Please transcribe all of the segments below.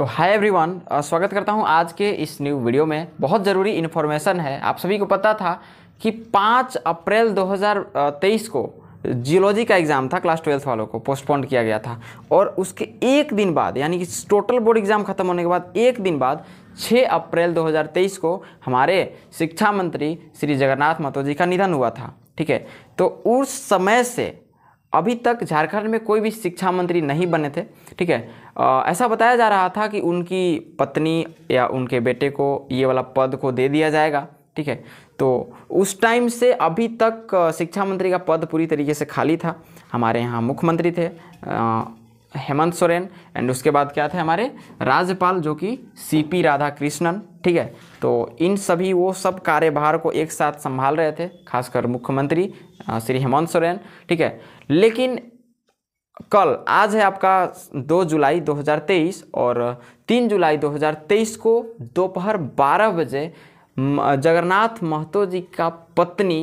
तो hi everyone स्वागत करता हूं आज के इस न्यू वीडियो में बहुत ज़रूरी इन्फॉर्मेशन है आप सभी को पता था कि 5 अप्रैल 2023 को जियोलॉजी का एग्ज़ाम था क्लास ट्वेल्थ वालों को पोस्टपोन किया गया था और उसके एक दिन बाद यानी कि टोटल बोर्ड एग्ज़ाम खत्म होने के बाद एक दिन बाद 6 अप्रैल 2023 को हमारे शिक्षा मंत्री श्री जगन्नाथ महतो जी का निधन हुआ था ठीक है तो उस समय से अभी तक झारखंड में कोई भी शिक्षा मंत्री नहीं बने थे ठीक है आ, ऐसा बताया जा रहा था कि उनकी पत्नी या उनके बेटे को ये वाला पद को दे दिया जाएगा ठीक है तो उस टाइम से अभी तक शिक्षा मंत्री का पद पूरी तरीके से खाली था हमारे यहाँ मुख्यमंत्री थे आ, हेमंत सोरेन एंड उसके बाद क्या थे हमारे राज्यपाल जो कि सी पी राधा कृष्णन ठीक है तो इन सभी वो सब कार्यभार को एक साथ संभाल रहे थे खासकर मुख्यमंत्री श्री हेमंत सोरेन ठीक है लेकिन कल आज है आपका 2 जुलाई 2023 और 3 जुलाई 2023 को दोपहर 12 बजे जगन्नाथ महतो जी का पत्नी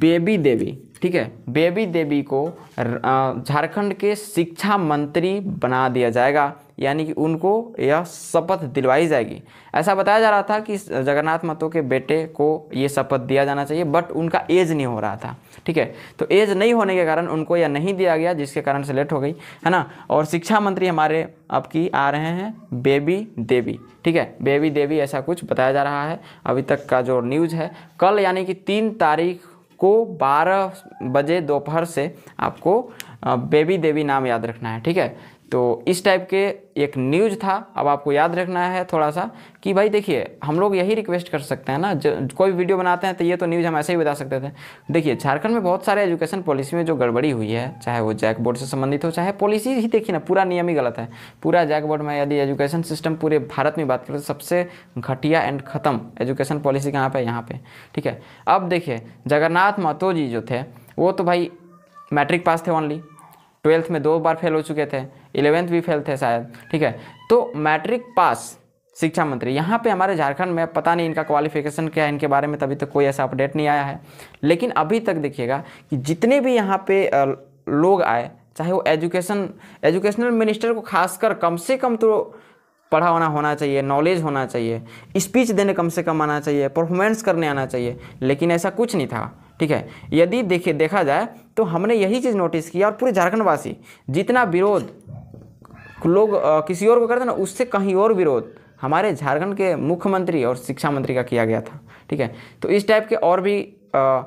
बेबी देवी ठीक है बेबी देवी को झारखंड के शिक्षा मंत्री बना दिया जाएगा यानी कि उनको यह शपथ दिलवाई जाएगी ऐसा बताया जा रहा था कि जगन्नाथ महतो के बेटे को ये शपथ दिया जाना चाहिए बट उनका एज नहीं हो रहा था ठीक है तो एज नहीं होने के कारण उनको यह नहीं दिया गया जिसके कारण से लेट हो गई है ना और शिक्षा मंत्री हमारे अब की आ रहे हैं बेबी देवी ठीक है बेबी देवी ऐसा कुछ बताया जा रहा है अभी तक का जो न्यूज़ है कल यानी कि तीन तारीख को 12 बजे दोपहर से आपको बेबी देवी नाम याद रखना है ठीक है तो इस टाइप के एक न्यूज था अब आपको याद रखना है थोड़ा सा कि भाई देखिए हम लोग यही रिक्वेस्ट कर सकते हैं ना कोई वीडियो बनाते हैं तो ये तो न्यूज़ हम ऐसे ही बता सकते थे देखिए झारखंड में बहुत सारे एजुकेशन पॉलिसी में जो गड़बड़ी हुई है चाहे वो जैक बोर्ड से संबंधित हो चाहे पॉलिसी ही देखिए ना पूरा नियम ही गलत है पूरा जैक बोर्ड में यदि एजुकेशन सिस्टम पूरे भारत में बात करें तो सबसे घटिया एंड ख़त्म एजुकेशन पॉलिसी कहाँ पर यहाँ पर ठीक है अब देखिए जगन्नाथ महतो जी जो थे वो तो भाई मैट्रिक पास थे ओनली ट्वेल्थ में दो बार फेल हो चुके थे इलेवेंथ भी फेल थे शायद ठीक है तो मैट्रिक पास शिक्षा मंत्री यहाँ पे हमारे झारखंड में पता नहीं इनका क्वालिफिकेशन क्या है इनके बारे में तभी तक तो कोई ऐसा अपडेट नहीं आया है लेकिन अभी तक देखिएगा कि जितने भी यहाँ पे लोग आए चाहे वो एजुकेशन एजुकेशनल मिनिस्टर को खासकर कम से कम तो पढ़ा होना होना चाहिए नॉलेज होना चाहिए स्पीच देने कम से कम आना चाहिए परफॉर्मेंस करने आना चाहिए लेकिन ऐसा कुछ नहीं था ठीक है यदि देखे देखा जाए तो हमने यही चीज़ नोटिस किया और पूरे झारखंडवासी जितना विरोध लोग आ, किसी और को करते ना उससे कहीं और विरोध हमारे झारखंड के मुख्यमंत्री और शिक्षा मंत्री का किया गया था ठीक है तो इस टाइप के और भी आ,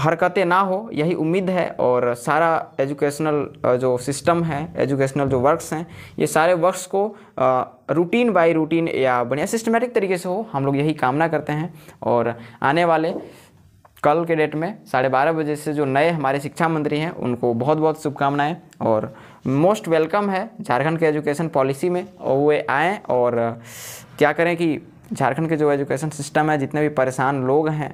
हरकतें ना हो यही उम्मीद है और सारा एजुकेशनल जो सिस्टम है एजुकेशनल जो वर्क्स हैं ये सारे वर्क्स को रूटीन बाय रूटीन या बढ़िया सिस्टमेटिक तरीके से हो हम लोग यही कामना करते हैं और आने वाले कल के डेट में साढ़े बारह बजे से जो नए हमारे शिक्षा मंत्री हैं उनको बहुत बहुत शुभकामनाएँ और मोस्ट वेलकम है झारखंड के एजुकेशन पॉलिसी में और वे आएँ और क्या करें कि झारखंड के जो एजुकेशन सिस्टम है जितने भी परेशान लोग हैं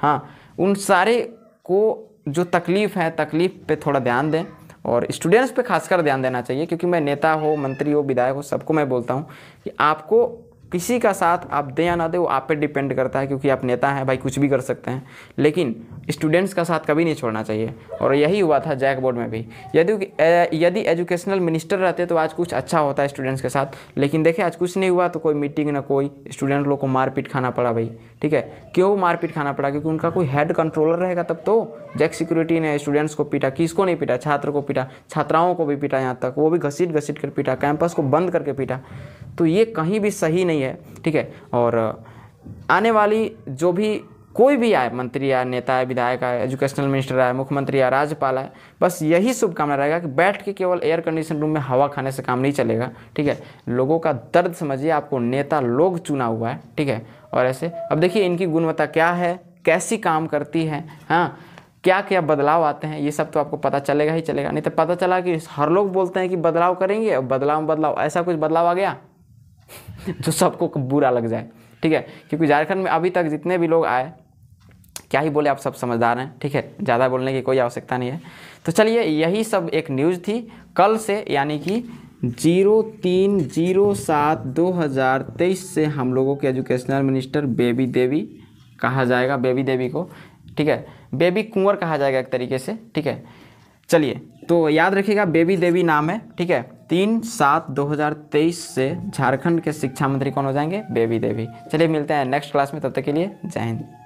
हाँ उन सारे को जो तकलीफ़ है तकलीफ़ पे थोड़ा ध्यान दें और स्टूडेंट्स पे खासकर ध्यान देना चाहिए क्योंकि मैं नेता हो मंत्री हो विधायक हो सबको मैं बोलता हूँ कि आपको किसी का साथ आप दें या ना दें वो आप पे डिपेंड करता है क्योंकि आप नेता हैं भाई कुछ भी कर सकते हैं लेकिन स्टूडेंट्स का साथ कभी नहीं छोड़ना चाहिए और यही हुआ था जैक बोर्ड में भी यदि यदि एजुकेशनल मिनिस्टर रहते तो आज कुछ अच्छा होता है स्टूडेंट्स के साथ लेकिन देखिए आज कुछ नहीं हुआ तो कोई मीटिंग ना कोई स्टूडेंट लोग को मारपीट खाना पड़ा भाई ठीक है क्यों मारपीट खाना पड़ा क्योंकि उनका कोई हेड कंट्रोलर रहेगा तब तो जैक सिक्योरिटी ने स्टूडेंट्स को पीटा किसको नहीं पीटा छात्र को पीटा छात्राओं को भी पीटा यहाँ तक वो भी घसीट घसीट कर पीटा कैंपस को बंद करके पीटा तो ये कहीं भी सही नहीं नहीं है ठीक है और आने वाली जो भी कोई भी आए मंत्री आए नेता आए विधायक आए एजुकेशनल मिनिस्टर आए मुख्यमंत्री आए राज्यपाल आए बस यही शुभकामना रहेगा कि बैठ के केवल एयर कंडीशन रूम में हवा खाने से काम नहीं चलेगा ठीक है लोगों का दर्द समझिए आपको नेता लोग चुना हुआ है ठीक है और ऐसे अब देखिए इनकी गुणवत्ता क्या है कैसी काम करती है हाँ क्या क्या बदलाव आते हैं ये सब तो आपको पता चलेगा ही चलेगा नहीं तो पता चला कि हर लोग बोलते हैं कि बदलाव करेंगे और बदलाव में बदलाव ऐसा कुछ बदलाव आ गया जो सबको बुरा लग जाए ठीक है क्योंकि झारखंड में अभी तक जितने भी लोग आए क्या ही बोले आप सब समझदार हैं ठीक है ज़्यादा बोलने की कोई आवश्यकता नहीं है तो चलिए यही सब एक न्यूज़ थी कल से यानी कि जीरो तीन जीरो सात दो हज़ार तेईस से हम लोगों के एजुकेशनल मिनिस्टर बेबी देवी कहा जाएगा बेबी देवी को ठीक है बेबी कुंवर कहा जाएगा एक तरीके से ठीक है चलिए तो याद रखिएगा बेबी देवी नाम है ठीक है तीन सात 2023 से झारखंड के शिक्षा मंत्री कौन हो जाएंगे बेबी देवी चलिए मिलते हैं नेक्स्ट क्लास में तब तक के लिए जय हिंद